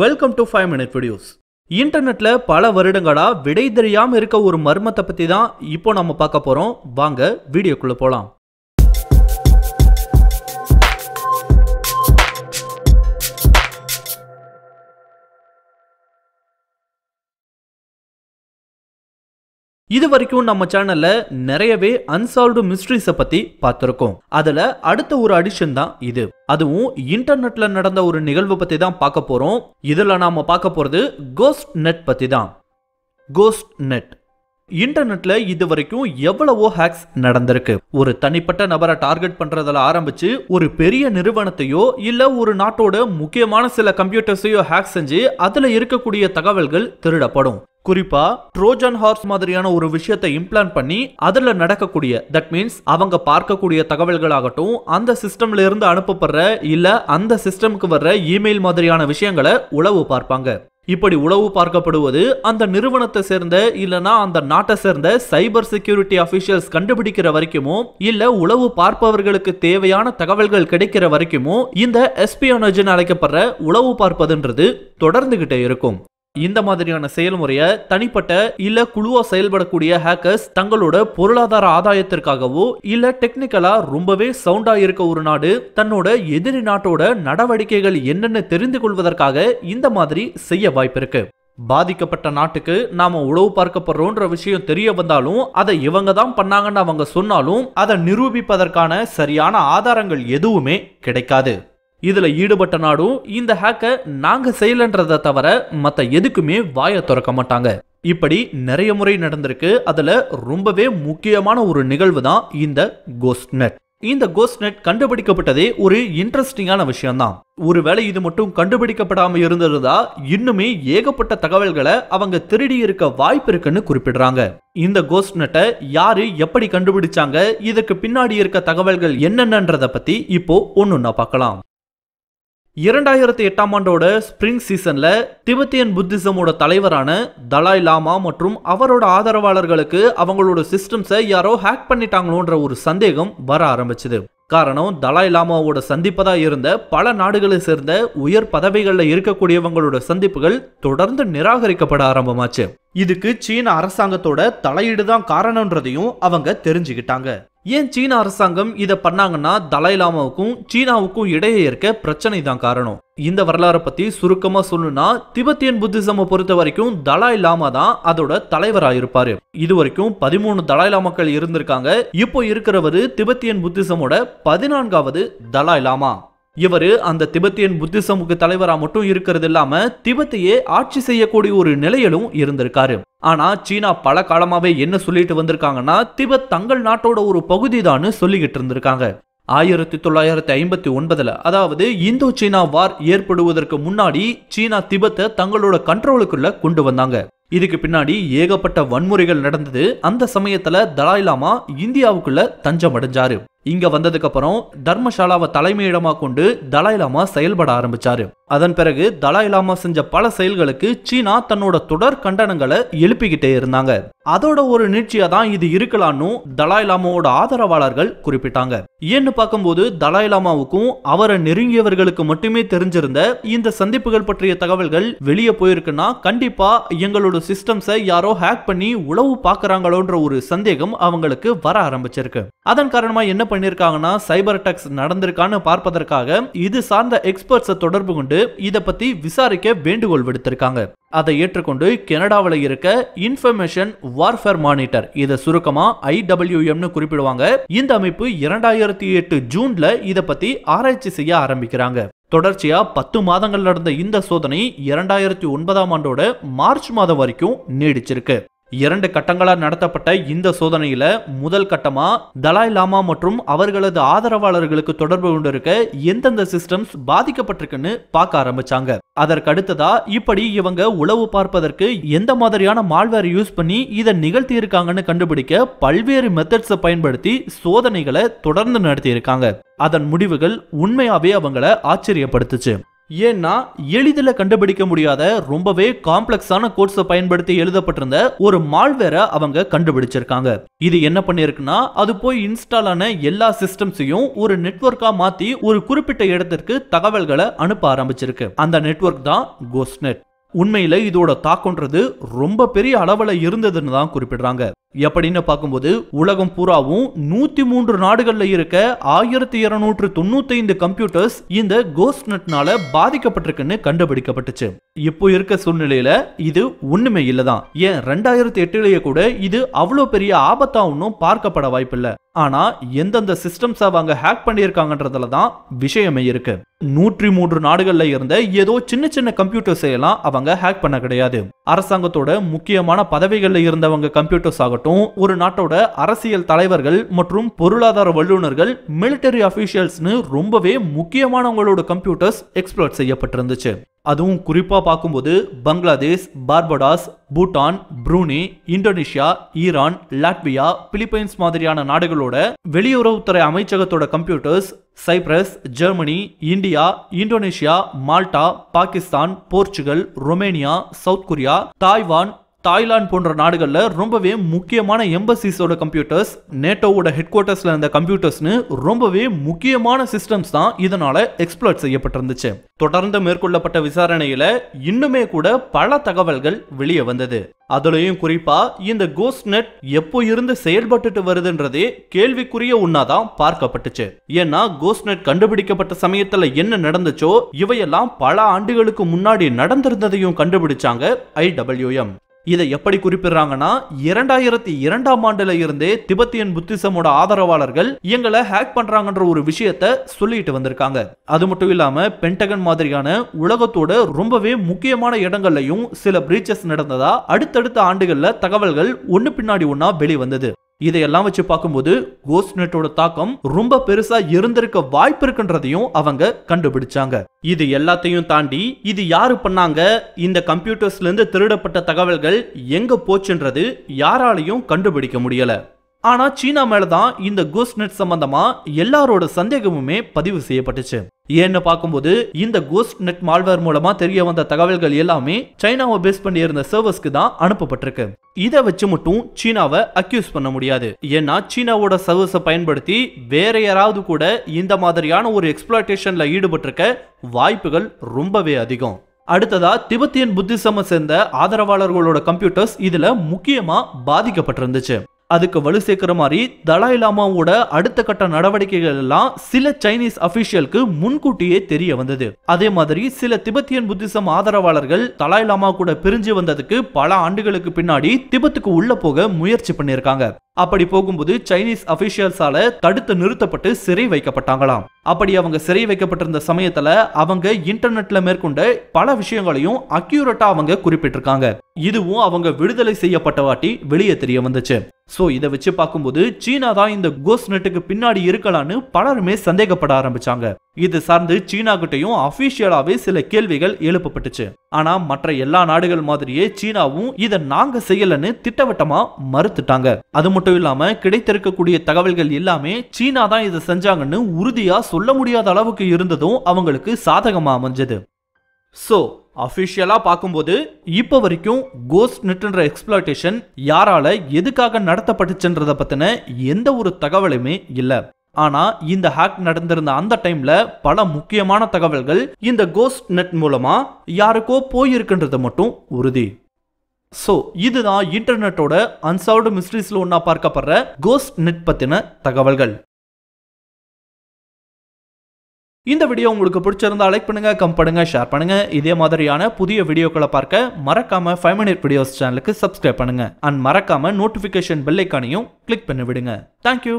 welcome to five minute videos இன்டர்நெட்டில் பல வருடங்களாக விடை தெரியாமல் இருக்க ஒரு மர்மத்தை பற்றி தான் இப்போ நம்ம பார்க்க போகிறோம் வாங்க வீடியோக்குள்ளே போகலாம் இது வரைக்கும் நம்ம சேனல்ல நிறையவே அன்சால்வ்டு மிஸ்ட்ரிஸை பத்தி பார்த்துருக்கோம் அதுல அடுத்த ஒரு அடிஷன் தான் இது அதுவும் இன்டர்நெட்ல நடந்த ஒரு நிகழ்வு பத்தி தான் பார்க்க போறோம் இதுல நாம பார்க்க போறது கோஸ்ட் நெட் பத்தி தான் கோஸ்ட் நெட் இன்டர்நெட்ல இது வரைக்கும் எவ்வளவோ ஹேக்ஸ் நடந்திருக்கு ஒரு தனிப்பட்ட நபரை டார்கெட் பண்றதுல ஆரம்பிச்சு ஒரு பெரிய நிறுவனத்தையோ இல்ல ஒரு நாட்டோட முக்கியமான சில கம்ப்யூட்டர்ஸையோ ஹேக் செஞ்சு அதுல இருக்கக்கூடிய தகவல்கள் திருடப்படும் குறிப்பா ட்ரோஜன் ஹார்ஸ் மாதிரியான ஒரு விஷயத்தை இம்ப்ளான் பண்ணி அதுல நடக்கக்கூடிய தட் மீன்ஸ் அவங்க பார்க்கக்கூடிய தகவல்களாகட்டும் அந்த சிஸ்டம்ல இருந்து அனுப்பப்படுற இல்ல அந்த சிஸ்டம்க்கு வர்ற இமெயில் மாதிரியான விஷயங்களை உளவு பார்ப்பாங்க இப்படி உளவு பார்க்கப்படுவது அந்த நிறுவனத்தை சேர்ந்த இல்லனா அந்த நாட்டை சேர்ந்த சைபர் செக்யூரிட்டி அபிஷியல்ஸ் கண்டுபிடிக்கிற வரைக்குமோ இல்ல உளவு பார்ப்பவர்களுக்கு தேவையான தகவல்கள் கிடைக்கிற வரைக்குமோ இந்த எஸ்பியானஜின்னு அழைக்கப்படுற உளவு பார்ப்பதுன்றது தொடர்ந்துகிட்டே இருக்கும் இந்த மாதிரியான செயல்முறையை தனிப்பட்ட இல்ல குழுவா செயல்படக்கூடிய ஹேக்கர்ஸ் தங்களோட பொருளாதார ஆதாயத்திற்காகவோ இல்ல டெக்னிக்கலா ரொம்பவே சவுண்டா இருக்க ஒரு நாடு தன்னோட எதிரி நாட்டோட நடவடிக்கைகள் என்னன்னு தெரிந்து கொள்வதற்காக இந்த மாதிரி செய்ய வாய்ப்பிருக்கு பாதிக்கப்பட்ட நாட்டுக்கு நாம உழவு பார்க்கப்படுறோன்ற விஷயம் தெரிய வந்தாலும் அதை இவங்க தான் பண்ணாங்கன்னு அவங்க சொன்னாலும் அதை நிரூபிப்பதற்கான சரியான ஆதாரங்கள் எதுவுமே கிடைக்காது இதில் ஈடுபட்ட நாடும் இந்த ஹேக்கை நாங்கள் செய்யலன்றதை தவிர மற்ற எதுக்குமே வாயை திறக்க மாட்டாங்க இப்படி நிறைய முறை நடந்திருக்கு அதில் ரொம்பவே முக்கியமான ஒரு நிகழ்வு தான் இந்த கோஸ்ட் நெட் இந்த கோஸ்ட் நெட் கண்டுபிடிக்கப்பட்டதே ஒரு இன்ட்ரெஸ்டிங்கான விஷயம்தான் ஒருவேளை இது மட்டும் கண்டுபிடிக்கப்படாமல் இருந்திருந்தா இன்னுமே ஏகப்பட்ட தகவல்களை அவங்க திருடி இருக்க வாய்ப்பு இருக்குன்னு குறிப்பிடுறாங்க இந்த கோஸ்ட் நெட்டை யாரு எப்படி கண்டுபிடிச்சாங்க இதற்கு பின்னாடி இருக்க தகவல்கள் என்னென்னன்றதை பத்தி இப்போ ஒன்னொன்னா பார்க்கலாம் இரண்டாயிரத்தி எட்டாம் ஆண்டோட ஸ்ப்ரிங் சீசன்ல திபெத்தியன் புத்திசமோட தலைவரான தலாய் லாமா மற்றும் அவரோட ஆதரவாளர்களுக்கு அவங்களோட சிஸ்டம்ஸை யாரோ ஹேக் பண்ணிட்டாங்களோன்ற ஒரு சந்தேகம் வர ஆரம்பிச்சது காரணம் தலாய் லாமாவோட சந்திப்பதா இருந்த பல நாடுகளை சேர்ந்த உயர் பதவிகளில் இருக்கக்கூடியவங்களோட சந்திப்புகள் தொடர்ந்து நிராகரிக்கப்பட ஆரம்பமாச்சு இதுக்கு சீன அரசாங்கத்தோட தலையீடு தான் காரணம்ன்றதையும் அவங்க தெரிஞ்சுக்கிட்டாங்க ஏன் சீன அரசாங்கம் இதை பண்ணாங்கன்னா தலைலாமாவுக்கும் லாமாவுக்கும் சீனாவுக்கும் இடையே இருக்க பிரச்சனை தான் காரணம் இந்த வரலாறை பத்தி சுருக்கமா சொல்லணும்னா திபத்தியன் புத்திசம பொறுத்த வரைக்கும் தலாய் லாமா தான் அதோட தலைவராக இருப்பாரு இது வரைக்கும் பதிமூணு தலாய் லாமாக்கள் இருந்திருக்காங்க இப்போ இருக்கிறவரு திபெத்தியன் புத்திசமோட பதினான்காவது தலாய் லாமா இவர் அந்த திபெத்தியன் புத்தி சமூக தலைவராக மட்டும் இருக்கிறது இல்லாம திபெத்தையே ஆட்சி செய்யக்கூடிய ஒரு நிலையிலும் இருந்திருக்காரு ஆனா சீனா பல காலமாவே என்ன சொல்லிட்டு வந்திருக்காங்கன்னா திபெத் தங்கள் நாட்டோட ஒரு பகுதி தான் சொல்லிக்கிட்டு இருந்திருக்காங்க ஆயிரத்தி தொள்ளாயிரத்தி ஐம்பத்தி ஒன்பதுல அதாவது இந்தோ சீனா வார் ஏற்படுவதற்கு முன்னாடி சீனா திபத்தை தங்களோட கண்ட்ரோலுக்குள்ள கொண்டு வந்தாங்க இதுக்கு பின்னாடி ஏகப்பட்ட வன்முறைகள் நடந்தது அந்த சமயத்துல தலாய்லாமா இந்தியாவுக்குள்ள தஞ்சம் அடைஞ்சாரு இங்க வந்ததுக்கு அப்புறம் தர்மசாலாவை தலைமையிடமா கொண்டு தலாய்லாமா செயல்பட ஆரம்பிச்சாரு அதன் பிறகு தலாய்லாமா செஞ்ச பல செயல்களுக்கு சீனா தன்னோட தொடர் கண்டனங்களை எழுப்பிக்கிட்டே இருந்தாங்க அதோட ஒரு நீட்சியா தான் இது இருக்கலாம்னு தலாயிலாமாவோட ஆதரவாளர்கள் குறிப்பிட்டாங்க ஏன்னு பார்க்கும்போது தலாயிலாமாவுக்கும் அவரை நெருங்கியவர்களுக்கு மட்டுமே தெரிஞ்சிருந்த இந்த சந்திப்புகள் பற்றிய தகவல்கள் வெளியே போயிருக்குன்னா கண்டிப்பா எங்களோட சிஸ்டம்ஸை யாரோ ஹேக் பண்ணி உளவு பார்க்கறாங்களோன்ற ஒரு சந்தேகம் அவங்களுக்கு வர ஆரம்பிச்சிருக்கு அதன் காரணமா என்ன பண்ணியிருக்காங்கன்னா சைபர் அட்டாக்ஸ் நடந்திருக்கான்னு பார்ப்பதற்காக இது சார்ந்த எக்ஸ்பர்ட்ஸை தொடர்பு கொண்டு இதை பற்றி விசாரிக்க வேண்டுகோள் விடுத்திருக்காங்க அதை ஏற்றுக்கொண்டு கனடாவில் இருக்க இன்ஃபர்மேஷன் வார்ஃபேர் மானிட்டர் இதை சுருக்கமாக ஐடபிள்யூஎம்னு குறிப்பிடுவாங்க இந்த அமைப்பு இரண்டாயிரத்தி எட்டு ஜூன்ல இதை பத்தி ஆராய்ச்சி செய்ய ஆரம்பிக்கிறாங்க தொடர்ச்சியா பத்து மாதங்கள் நடந்த இந்த சோதனை இரண்டாயிரத்தி ஒன்பதாம் ஆண்டோட மார்ச் மாதம் வரைக்கும் நீடிச்சிருக்கு இரண்டு கட்டங்களால் நடத்தப்பட்ட இந்த சோதனையில முதல் கட்டமா தலாய் லாமா மற்றும் அவர்களது ஆதரவாளர்களுக்கு தொடர்பு கொண்டிருக்க எந்தெந்த சிஸ்டம்ஸ் பாதிக்கப்பட்டிருக்குன்னு பார்க்க ஆரம்பிச்சாங்க அதற்கடுத்ததா இப்படி இவங்க உளவு பார்ப்பதற்கு எந்த மாதிரியான மால்வேர் யூஸ் பண்ணி இதை நிகழ்த்தி இருக்காங்கன்னு கண்டுபிடிக்க பல்வேறு மெத்தட்ஸ் பயன்படுத்தி சோதனைகளை தொடர்ந்து நடத்தி இருக்காங்க அதன் முடிவுகள் உண்மையாவே அவங்கள ஆச்சரியப்படுத்துச்சு ஏன்னா எளிதில் கண்டுபிடிக்க முடியாத ரொம்பவே காம்ப்ளெக்ஸான கோட்ஸை பயன்படுத்தி எழுதப்பட்டிருந்த ஒரு மால்வேரை அவங்க கண்டுபிடிச்சிருக்காங்க இது என்ன பண்ணியிருக்குன்னா அது போய் இன்ஸ்டால் ஆன எல்லா சிஸ்டம்ஸையும் ஒரு நெட்ஒர்க்காக மாற்றி ஒரு குறிப்பிட்ட இடத்திற்கு தகவல்களை அனுப்ப ஆரம்பிச்சிருக்கு அந்த நெட்ஒர்க் தான் கோஸ்ட்நெட் உண்மையில இதோட தாக்கம்ன்றது ரொம்ப பெரிய அளவில் இருந்ததுன்னு தான் குறிப்பிடுறாங்க எப்படின்னு பார்க்கும்போது உலகம் பூராவும் நூத்தி மூன்று நாடுகள்ல இருக்க ஆயிரத்தி இருநூற்று தொண்ணூத்தி ஐந்து கம்ப்யூட்டர்ஸ் இந்த கோஸ்ட் நெட்னால பாதிக்கப்பட்டிருக்குன்னு கண்டுபிடிக்கப்பட்டுச்சு இப்போ இருக்க சூழ்நிலையில இது ஒண்ணுமே இல்லதான் ஏன் ரெண்டாயிரத்தி எட்டுலயே கூட இது அவ்வளவு பெரிய ஆபத்தா ஒன்றும் பார்க்கப்பட இல்ல ஆனா எந்தெந்த சிஸ்டம்ஸ் அவங்க ஹேக் பண்ணியிருக்காங்கன்றதுலதான் தான் விஷயமே இருக்கு நூற்றி மூன்று நாடுகள்ல இருந்த ஏதோ சின்ன சின்ன கம்ப்யூட்டர்ஸ் எல்லாம் அவங்க ஹேக் பண்ண கிடையாது அரசாங்கத்தோட முக்கியமான பதவிகளில் இருந்தவங்க கம்ப்யூட்டர்ஸ் ஆகட்டும் ஆகட்டும் ஒரு நாட்டோட அரசியல் தலைவர்கள் மற்றும் பொருளாதார வல்லுநர்கள் மிலிட்டரி அஃபீஷியல்ஸ்னு ரொம்பவே முக்கியமானவங்களோட கம்ப்யூட்டர்ஸ் எக்ஸ்ப்ளோர்ட் செய்யப்பட்டிருந்துச்சு அதுவும் குறிப்பாக பார்க்கும்போது Bangladesh Barbados Bhutan Brunei Indonesia Iran Latvia Philippines மாதிரியான நாடுகளோட வெளியுறவுத்துறை அமைச்சகத்தோட computers Cyprus Germany India Indonesia Malta Pakistan Portugal Romania South Korea Taiwan Thailand போன்ற நாடுகளில் ரொம்பவே முக்கியமான எம்பசிஸோட கம்ப்யூட்டர்ஸ் நேட்டோவோட ஹெட் குவார்ட்டர்ஸில் இருந்த கம்ப்யூட்டர்ஸ்னு ரொம்பவே முக்கியமான சிஸ்டம்ஸ் தான் இதனால் எக்ஸ்ப்ளோர்ட் செய்யப்பட்டிருந்துச்சு தொடர்ந்து மேற்கொள்ளப்பட்ட விசாரணையில் இன்னுமே கூட பல தகவல்கள் வெளியே வந்தது அதுலேயும் குறிப்பாக இந்த கோஸ்ட் நெட் எப்போ இருந்து செயல்பட்டுட்டு வருதுன்றதே கேள்விக்குரிய ஒன்னாதான் பார்க்கப்பட்டுச்சு ஏன்னா கோஸ்ட் நெட் கண்டுபிடிக்கப்பட்ட சமயத்தில் என்ன நடந்துச்சோ இவையெல்லாம் பல ஆண்டுகளுக்கு முன்னாடி நடந்திருந்ததையும் கண்டுபிடிச்சாங்க ஐடபிள்யூஎம் இதை எப்படி குறிப்பிடுறாங்கன்னா இரண்டாயிரத்தி இரண்டாம் ஆண்டுல இருந்தே திபெத்தியன் புத்திசமோட ஆதரவாளர்கள் எங்களை ஹேக் பண்றாங்கன்ற ஒரு விஷயத்த சொல்லிட்டு வந்திருக்காங்க அது மட்டும் இல்லாம பென்டகன் மாதிரியான உலகத்தோட ரொம்பவே முக்கியமான இடங்கள்லையும் சில பிரீச்சஸ் நடந்ததா அடுத்தடுத்த ஆண்டுகள்ல தகவல்கள் ஒன்னு பின்னாடி ஒன்னா வெளிவந்தது இதையெல்லாம் வச்சு பார்க்கும்போது கோஸ்ட் நெட்டோட தாக்கம் ரொம்ப பெருசா இருந்திருக்க வாய்ப்பு இருக்குன்றதையும் அவங்க கண்டுபிடிச்சாங்க இது எல்லாத்தையும் தாண்டி இது யாரு பண்ணாங்க இந்த கம்ப்யூட்டர்ஸ்ல இருந்து திருடப்பட்ட தகவல்கள் எங்க போச்சுன்றது யாராலையும் கண்டுபிடிக்க முடியல ஆனால் சீனா மேலே தான் இந்த கோஸ்ட் நெட் சம்பந்தமா எல்லாரோட சந்தேகமுமே பதிவு செய்யப்பட்டுச்சு ஏன்னு பார்க்கும்போது இந்த கோஸ்ட் நெட் மால்வேர் மூலமா தெரிய வந்த தகவல்கள் எல்லாமே சைனாவை பேஸ் பண்ணி இருந்த சர்வஸ்க்கு தான் அனுப்பப்பட்டிருக்கு இதை வச்சு மட்டும் சீனாவை அக்யூஸ் பண்ண முடியாது ஏன்னா சீனாவோட சர்வஸை பயன்படுத்தி வேற யாராவது கூட இந்த மாதிரியான ஒரு எக்ஸ்பிளேஷன்ல ஈடுபட்டிருக்க வாய்ப்புகள் ரொம்பவே அதிகம் அடுத்ததா திபெத்தியன் புத்திசம சேர்ந்த ஆதரவாளர்களோட கம்ப்யூட்டர்ஸ் இதுல முக்கியமா பாதிக்கப்பட்டிருந்துச்சு அதுக்கு வலு சேர்க்கிற மாதிரி தலாய் லாமாவோட அடுத்த கட்ட நடவடிக்கைகள் எல்லாம் சில சைனீஸ் அபிஷியலுக்கு முன்கூட்டியே தெரிய வந்தது அதே மாதிரி சில திபெத்தியன் புத்திசம் ஆதரவாளர்கள் தலாய் லாமா கூட பிரிஞ்சு வந்ததுக்கு பல ஆண்டுகளுக்கு பின்னாடி திபத்துக்கு உள்ள போக முயற்சி பண்ணியிருக்காங்க அப்படி போகும்போது சைனீஸ் அபிஷியல்ஸால தடுத்து நிறுத்தப்பட்டு சிறை வைக்கப்பட்டாங்களாம் அப்படி அவங்க சிறை வைக்கப்பட்டிருந்த சமயத்துல அவங்க இன்டர்நெட்ல மேற்கொண்ட பல விஷயங்களையும் அக்யூரட்டா அவங்க குறிப்பிட்டிருக்காங்க இதுவும் அவங்க விடுதலை செய்யப்பட்ட வாட்டி வெளியே தெரிய வந்துச்சு ஸோ இதை வச்சு பார்க்கும்போது சீனா தான் இந்த கோஸ் நெட்டுக்கு பின்னாடி இருக்கலான்னு பலருமே சந்தேகப்பட ஆரம்பிச்சாங்க இது சார்ந்து சீனா கிட்டையும் அபிஷியலாவே சில கேள்விகள் எழுப்பப்பட்டுச்சு ஆனா மற்ற எல்லா நாடுகள் மாதிரியே சீனாவும் இதை நாங்கள் செய்யலன்னு திட்டவட்டமாக மறுத்துட்டாங்க அது மட்டும் இல்லாமல் கிடைத்திருக்கக்கூடிய தகவல்கள் எல்லாமே சீனா தான் இதை செஞ்சாங்கன்னு உறுதியாக சொல்ல முடியாத அளவுக்கு இருந்ததும் அவங்களுக்கு சாதகமாக அமைஞ்சது ஸோ அஃபிஷியலாக பார்க்கும்போது இப்போ வரைக்கும் கோஸ்ட் நெட்ன்ற எக்ஸ்பிளாய்டேஷன் யாரால எதுக்காக நடத்தப்பட்டுச்சுன்றதை பற்றின எந்த ஒரு தகவலுமே இல்லை ஆனால் இந்த ஹேக் நடந்திருந்த அந்த டைமில் பல முக்கியமான தகவல்கள் இந்த கோஸ்ட் நெட் மூலமாக யாருக்கோ போயிருக்குன்றது மட்டும் உறுதி ஸோ இதுதான் இன்டர்நெட்டோட அன்சால்வ்டு மிஸ்ட்ரிஸில் ஒன்றா பார்க்கப்படுற கோஸ்ட் நெட் பற்றின தகவல்கள் இந்த வீடியோ உங்களுக்கு பிடிச்சிருந்தா லைக் பண்ணுங்க கம் பண்ணுங்க ஷேர் பண்ணுங்க இதே மாதிரியான புதிய வீடியோக்களை பார்க்க மறக்காம ஃபைவ் மினிட் வீடியோஸ் சேனலுக்கு சப்ஸ்கிரைப் பண்ணுங்க அண்ட் மறக்காம நோட்டிபிகேஷன் பெல்லைக்கானையும் கிளிக் பண்ணி விடுங்க தேங்க்யூ